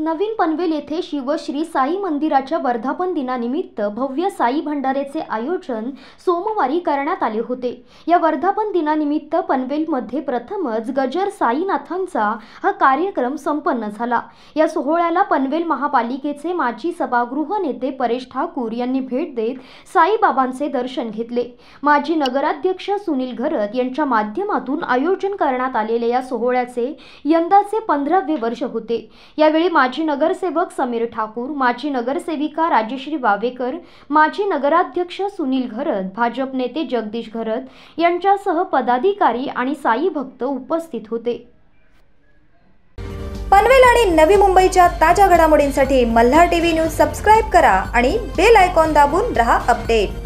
नवीन पनवेल येथे शिवश्री साई मंदिराच्या वर्धापन दिनानिमित्त भव्य साई भंडारेचे आयोजन सोमवारी करण्यात आले होते या वर्धापन दिनानिमित्त पनवेलमध्ये प्रथमच गजर साईनाथांचा हा कार्यक्रम संपन्न झाला या सोहळ्याला पनवेल महापालिकेचे माजी सभागृह नेते परेश ठाकूर यांनी भेट देत साईबाबांचे दर्शन घेतले माजी नगराध्यक्ष सुनील घरत यांच्या माध्यमातून आयोजन करण्यात आलेल्या या सोहळ्याचे यंदाचे पंधरावे वर्ष होते यावेळी माजी नगरसेवक समीर ठाकूर माजी नगरसेविका राजश्री वावेकर माजी नगराध्यक्ष सुनील घरत भाजप नेते जगदीश घरत यांच्यासह पदाधिकारी आणि साई भक्त उपस्थित होते पनवेल आणि नवी मुंबईच्या ताज्या घडामोडींसाठी मल्हार टीव्ही न्यूज सबस्क्राईब करा आणि बेल आयकॉन दाबून रहा अपडेट